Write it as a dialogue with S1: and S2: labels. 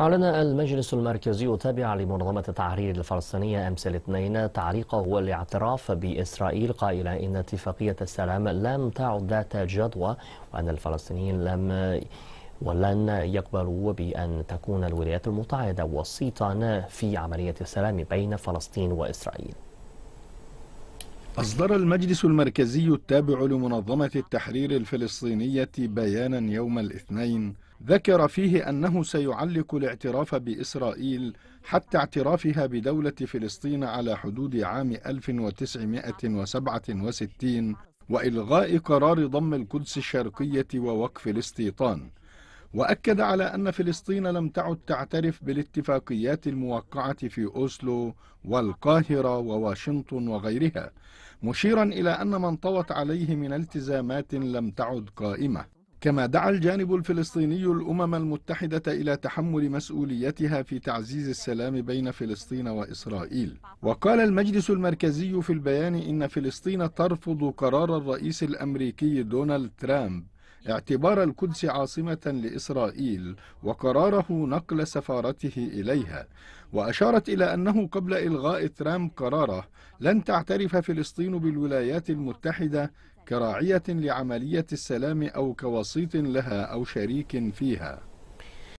S1: أعلن المجلس المركزي التابع لمنظمة التحرير الفلسطينية أمس الاثنين تعليقه الاعتراف بإسرائيل قائلا إن اتفاقية السلام لم تعد ذات جدوى وأن الفلسطينيين لم ولن يقبلوا بأن تكون الولايات المتحدة وسيطا في عملية السلام بين فلسطين وإسرائيل
S2: أصدر المجلس المركزي التابع لمنظمة التحرير الفلسطينية بيانا يوم الاثنين ذكر فيه أنه سيعلق الاعتراف بإسرائيل حتى اعترافها بدولة فلسطين على حدود عام 1967 وإلغاء قرار ضم القدس الشرقية ووقف الاستيطان وأكد على أن فلسطين لم تعد تعترف بالاتفاقيات الموقعة في أوسلو والقاهرة وواشنطن وغيرها مشيرا إلى أن ما انطوت عليه من التزامات لم تعد قائمة كما دعا الجانب الفلسطيني الأمم المتحدة إلى تحمل مسؤوليتها في تعزيز السلام بين فلسطين وإسرائيل وقال المجلس المركزي في البيان إن فلسطين ترفض قرار الرئيس الأمريكي دونالد ترامب اعتبار القدس عاصمة لإسرائيل وقراره نقل سفارته إليها وأشارت إلى أنه قبل إلغاء ترامب قراره لن تعترف فلسطين بالولايات المتحدة كراعية لعملية السلام أو كوسيط لها أو شريك فيها